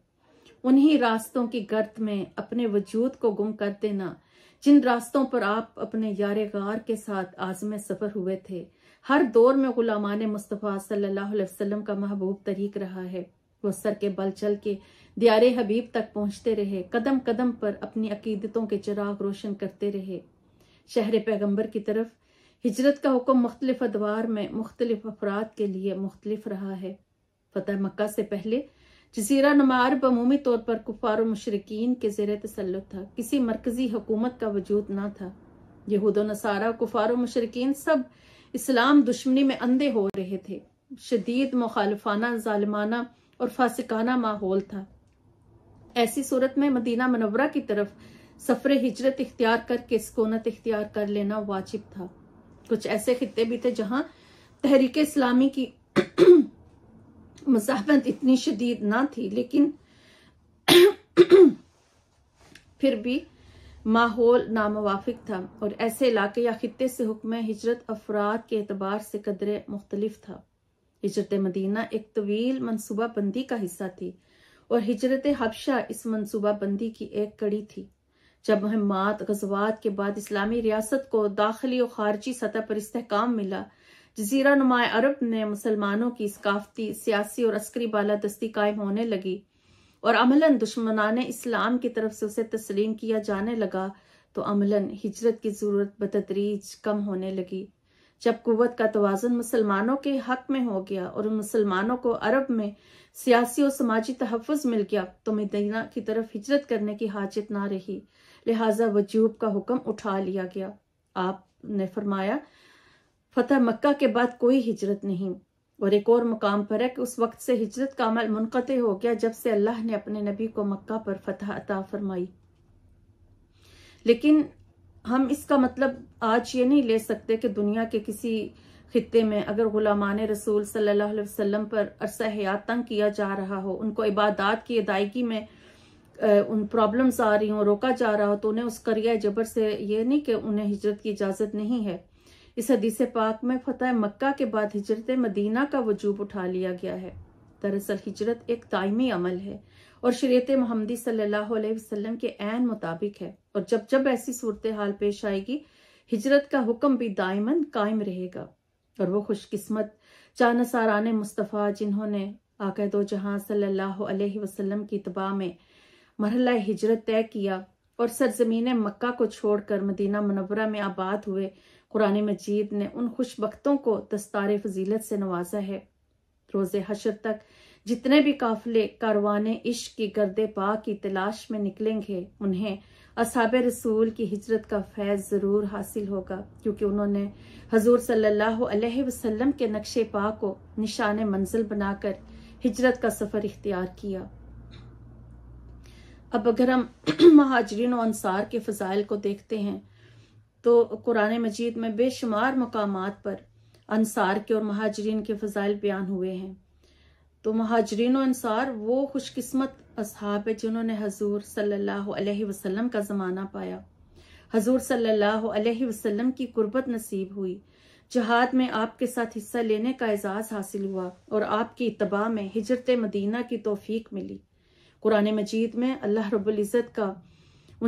उन्हीं रास्तों की गर्द में अपने वजूद को गुम कर देना जिन रास्तों पर आप अपने यार गार के साथ आजम सफर हुए थे हर दौर में गुलामान मुस्तफ़ा सल्लल्लाहु अलैहि वसल्लम का महबूब तरीक रहा है वो सर के बल चल के दियारे हबीब तक पहुंचते रहे कदम कदम पर अपनी अकीदतों के चिराग रोशन करते रहे शहर पैगम्बर की तरफ हिजरत का हुक्म मुख्तलिफ अदवार में मुख्तलिफ अफराद के लिए मुख्तलिफ रहा है फतह मक्का से पहले जजीरा नमार बमूमी तौर पर कुफार मशरकिन के जेर तसल्ल था किसी मरकजी हुकूमत का वजूद ना था यहूद नसारा कुफार मशरकिन सब इस्लाम दुश्मनी में अंधे हो रहे थे शदीद मुखालफाना जालमाना और फासिकाना माहौल था ऐसी सूरत में मदीना मनवरा की तरफ सफर हिजरत इख्तियार करके सुकूनत इख्तियार कर लेना वाजिब था कुछ ऐसे खत्े भी थे जहां तहरीक इस्लामी की मसाफत इतनी शदीद ना थी लेकिन फिर भी माहौल नामवाफिक था और ऐसे इलाके या खत्े से हुक्म हिजरत अफराद के अतबार से कदरे मुख्तलिफ था हिजरत मदीना एक तवील मनसूबाबंदी का हिस्सा थी और हिजरत हबशा इस मनसूबाबंदी की एक कड़ी थी जब मुहम्मत गजवात के बाद इस्लामी रियासत को दाखिली और खारजी सतह पर इस्तेकाम मिला जजीरा नुमा अरब ने मुसलमानों की सकाफती सियासी और अस्करी दस्ती कायम होने लगी और अमलन दुश्मनान इस्लाम की तरफ से उसे तस्लीम किया जाने लगा तो अमलन हिजरत की ज़रूरत बतदरीज कम होने लगी जब कुत का तोज़न मुसलमानों के हक में हो गया और मुसलमानों को अरब में सियासी और समाजी तहफ़ मिल गया तो मदीना की तरफ हिजरत करने की हाजत ना रही लिहाजा वजूब का हुक्म उठा लिया गया आप ने फरमाया फतेह मक्का के बाद कोई हिजरत नहीं और एक और मुकाम पर है कि उस वक्त से हिजरत का अमल मुनत हो गया जब से अल्लाह ने अपने नबी को मक्का पर फतह अता फरमाई लेकिन हम इसका मतलब आज ये नहीं ले सकते कि दुनिया के किसी खत्े में अगर गुलामान रसूल सल्लल्लाहु अलैहि वसल्लम पर अरसा हयात तंग किया जा रहा हो उनको इबादत की अदायगी में उन प्रॉब्लम्स आ रही हों रोका जा रहा हो तो उन्हें उस करिया जबर से ये नहीं कि उन्हें हिजरत की इजाज़त नहीं है इस हदीस पाक में फतेह मक्का के बाद हिजरत मदीना का वजूब उठा लिया गया है दरअसल हिजरत एक दायमी अमल है और शरीत महमदी सल्लल्लाहु अलैहि वसल्लम के एन मुताबिक है और जब जब ऐसी सूरत हाल पेश आएगी हिजरत का हुक्म भी दायमन कायम रहेगा और वो खुशकिस्मत चानसारान मुस्तफ़ा जिन्होंने आका दो जहां अलैहि वसल्लम की तबाह में मरहला हिजरत तय किया और सरजमीन मक्का को छोड़कर मदीना मनवरा में आबाद हुए कुरान मजीद ने उन खुशबकतों को दस्तार फजीलत से नवाजा है रोज़ हशर तक जितने भी काफिले कारवान इश्क की गर्द पा की तलाश में निकलेंगे उन्हें असाब रसूल की हिजरत का फैज़ ज़रूर हासिल होगा क्योंकि उन्होंने हजूर सल्लल्लाहु अलैहि वसल्लम के नक्शे पा को निशान मंजिल बनाकर हिजरत का सफ़र इख्तियार किया अब अगर हम महाजरीन और अनसार के फ़जाइल को देखते हैं तो कुरान मजीद में बेशुमार मकाम पर अनसार के और महाजरीन के फ़जाइल बयान हुए हैं तो महाजरीन अनसार वो खुशकस्मत असहाब है जिन्होंने हजूर सल्लल्लाहु अलैहि वसल्लम का ज़माना पाया हजूर सल्लल्लाहु अलैहि वसल्लम की कुर्बत नसीब हुई जहाद में आपके साथ हिस्सा लेने का एजाज़ हासिल हुआ और आपकी इतबा में हिजरत मदीना की तोफीक मिली कुरान मजीद में अल्लाह रबुल्ज़त का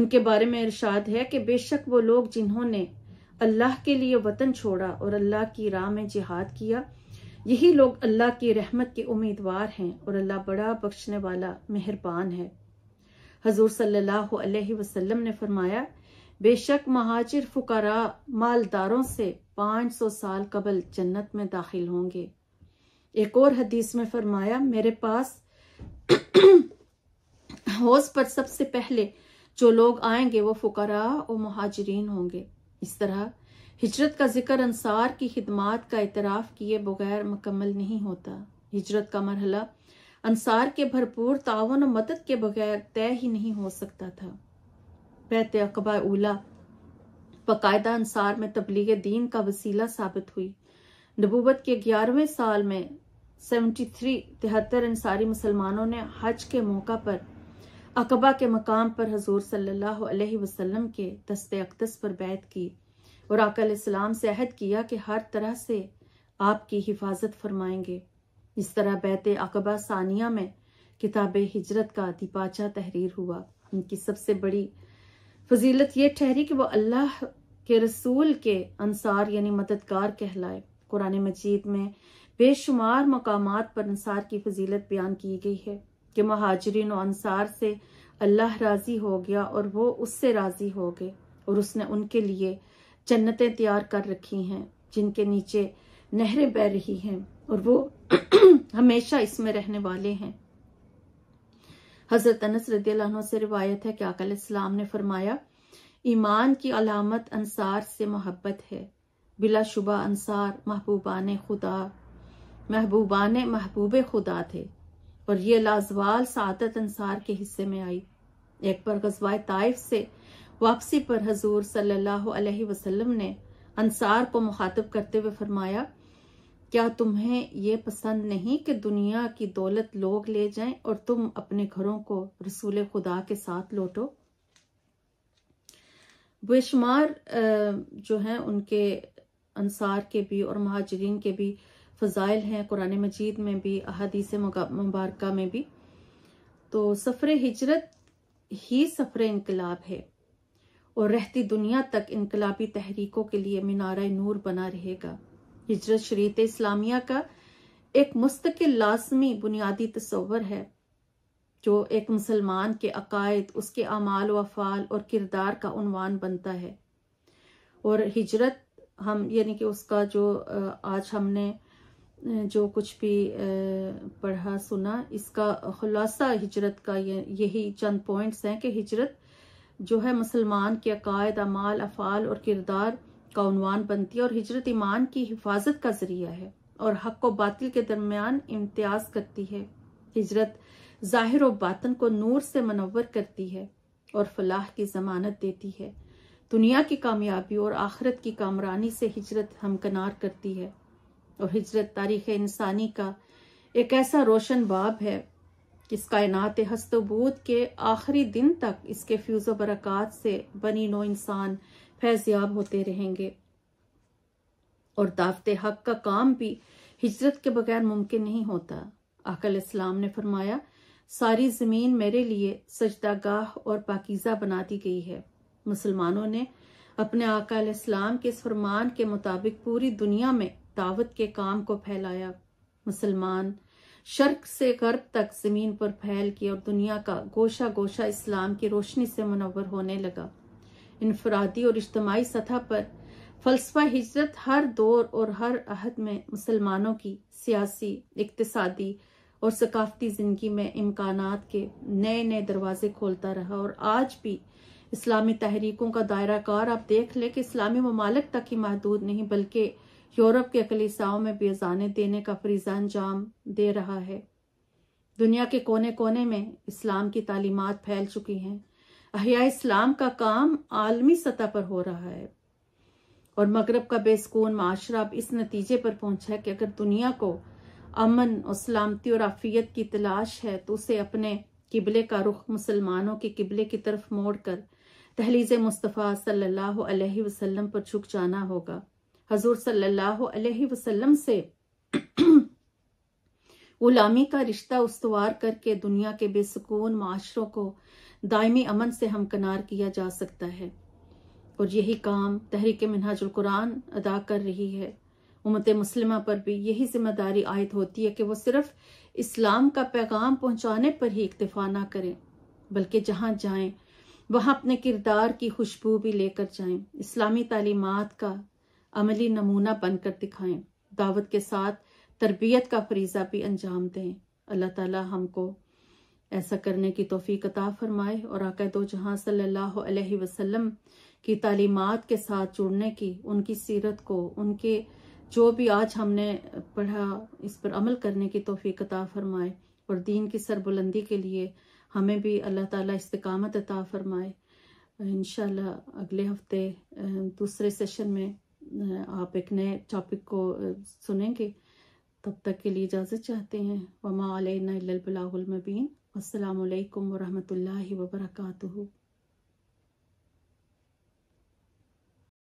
उनके बारे में इरशाद है कि बेशक वो लोग जिन्होंने अल्लाह के लिए वतन छोड़ा और अल्लाह की राह में जिहाद किया यही लोग अल्लाह की रहमत के उम्मीदवार हैं और अल्लाह बड़ा बख्शने वाला मेहरबान है हजूर सल्लल्लाहु अलैहि वसल्लम ने फरमाया बेशक महाजिर फुकरा मालदारों से 500 साल कबल जन्नत में दाखिल होंगे एक और हदीस में फरमाया मेरे पास हौज पर सबसे पहले जो लोग आएंगे वो फुकरा और महाजरीन होंगे इस तरह हिजरत का जिक्र अंसार की खिदमत का इतराफ़ किए बगैर मुकम्मल नहीं होता हिजरत का मरहला अंसार के भरपूर तावन और मदद के बगैर तय ही नहीं हो सकता था बैत अकबा उला बायदा अंसार में तबलीग दीन का वसीला साबित हुई नबूबत के ग्यारहवें साल में सेवेंटी थ्री तिहत्तर अंसारी मुसलमानों ने हज के मौका पर अकबा के मकाम पर हजूर सल्लल्लाहु अलैहि वसल्लम के दस्ते अकदस पर बैत की और आकल इस्लाम से अहद किया कि हर तरह से आपकी हिफाजत फरमाएंगे इस तरह बैत अकबा सानिया में किताब हिजरत का दिपाचा तहरीर हुआ उनकी सबसे बड़ी फजीलत यह ठहरी कि वह अल्लाह के रसूल के अनसार यानी मददगार कहलाए कुरान मजीद में बेशुमार मकाम पर अनसार की फजीलत बयान की गई है कि महाजरीन और अनसार से अल्लाह राजी हो गया और वो उससे राजी हो गए और उसने उनके लिए जन्नतें तैयार कर रखी हैं जिनके नीचे नहरें बह रही हैं और वो हमेशा इसमें रहने वाले हैं हजरत अनस रदील्ला से रिवायत है कि अकाम ने फरमाया ईमान की अलामत अनसार से मोहब्बत है बिला शुबा अनसार महबूबान खुदा महबूबान महबूब खुदा थे और ये लाजवाल सादत अनसार के हिस्से में आई एक बार गजवाए ताइफ से वापसी पर हजूर सल्लल्लाहु अलैहि वसल्लम ने अंसार को मुखातब करते हुए फरमाया क्या तुम्हें ये पसंद नहीं कि दुनिया की दौलत लोग ले जाएं और तुम अपने घरों को रसूल खुदा के साथ लौटो बेशुमार जो हैं उनके अंसार के भी और महाजरीन के भी फ़जाइल हैं कुरान मजीद में भी अहदीस मुबारक में भी तो सफ़र हिजरत ही सफ़र इनकलाब है और रहती दुनिया तक इनकलाबी तहरीकों के लिए मीनार नूर बना रहेगा हिजरत शरीत इस्लामिया का एक मुस्तकिल लाजमी बुनियादी तस्वर है जो एक मुसलमान के अकायद उसके अमाल वफाल और किरदार का उनवान बनता है और हिजरत हम यानी कि उसका जो आज हमने जो कुछ भी पढ़ा सुना इसका खुलासा हिजरत का यही चंद पॉइंट्स हैं कि हिजरत जो है मुसलमान के अकायद अमाल अफ़ाल और किरदार का बनती है और हिजरत ईमान की हिफाजत का जरिया है और हक व बातिल के दरमियान इम्तियाज करती है हिजरत जाहिर व बातन को नूर से मनवर करती है और फलाह की जमानत देती है दुनिया की कामयाबी और आखरत की कामरानी से हिजरत हमकनार करती है और हिजरत तारीख इंसानी का एक ऐसा रोशन बाब है इसका इनात हस्तबूत के आखिरी दिन तक इसके फ्यूज़ बरक़ात से बनी नो इंसान फैज़याब होते रहेंगे और दावत हक का काम भी हिजरत के बगैर मुमकिन नहीं होता अकल इस्लाम ने फरमाया सारी ज़मीन मेरे लिए सजदागाह और पाकिज़ा बना दी गई है मुसलमानों ने अपने अकल इस्लाम के इस फरमान के मुताबिक पूरी दुनिया में दावत के काम को फैलाया मुसलमान शर्क से गर्ब तक जमीन पर फैल गई और दुनिया का गोशा गोशा इस्लाम की रोशनी से मुनवर होने लगा इनफरादी और इज्तमाही सतह पर फलसफा हिजरत हर दौर और हर अहद में मुसलमानों की सियासी इकतसादी और सकाफती ज़िंदगी में इम्कान के नए नए दरवाजे खोलता रहा और आज भी इस्लामी तहरीकों का दायरा कार आप देख लें कि इस्लामी ममालक तक ही महदूद नहीं बल्कि यूरोप के अकलीसाओं में बेजाने देने का फरीजा अंजाम दे रहा है दुनिया के कोने कोने में इस्लाम की तालीमत फैल चुकी हैं अहिया इस्लाम का काम आलमी सतह पर हो रहा है और मगरब का बेसकून माशरा अब इस नतीजे पर पहुंचा है कि अगर दुनिया को अमन और सलामती और आफियत की तलाश है तो उसे अपने किबले का रुख मुसलमानों के किबले की तरफ मोड़ कर तहलीज मुस्तफ़ा सल्लल्लाहु अलैहि वसल्लम पर झुक जाना होगा हजूर सल्लल्लाहु अलैहि से गुलामी का रिश्ता उसवार करके दुनिया के बेसकून माशरों को दायमी अमन से हमकनार किया जा सकता है और यही काम तहरीक मिनहाजुल कुरान अदा कर रही है उमत मुसलमा पर भी यही जिम्मेदारी आयद होती है कि वो सिर्फ इस्लाम का पैगाम पहुंचाने पर ही इक्तफा ना करें बल्कि जहां जाएं वहां अपने किरदार की खुशबू भी लेकर जाएं इस्लामी तालीमत का अमली नमूना बनकर दिखाएं दावत के साथ तरबियत का फरीजा भी अंजाम दें अल्लाह ताला हमको ऐसा करने की तोफ़ी कता फरमाए और आकए दो जहाँ सल्लल्लाहु अलैहि वसल्लम की तालीमात के साथ जुड़ने की उनकी सीरत को उनके जो भी आज हमने पढ़ा इस पर अमल करने की तोफ़ी कता फरमाए और दीन की सरबुलंदी के लिए हमें भी अल्लाह ताला इस्तकामत अता फरमाए इन अगले हफ्ते दूसरे सेशन में आप एक नए टॉपिक को सुनेंगे तब तक के लिए इजाज़त चाहते हैं वमा अलबलामबीन अल्लाम वरहमल वबरकू